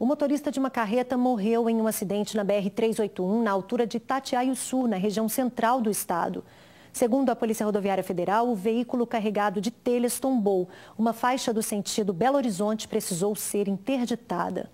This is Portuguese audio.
O motorista de uma carreta morreu em um acidente na BR-381, na altura de Tatiaiuçu, na região central do estado. Segundo a Polícia Rodoviária Federal, o veículo carregado de telhas tombou. Uma faixa do sentido Belo Horizonte precisou ser interditada.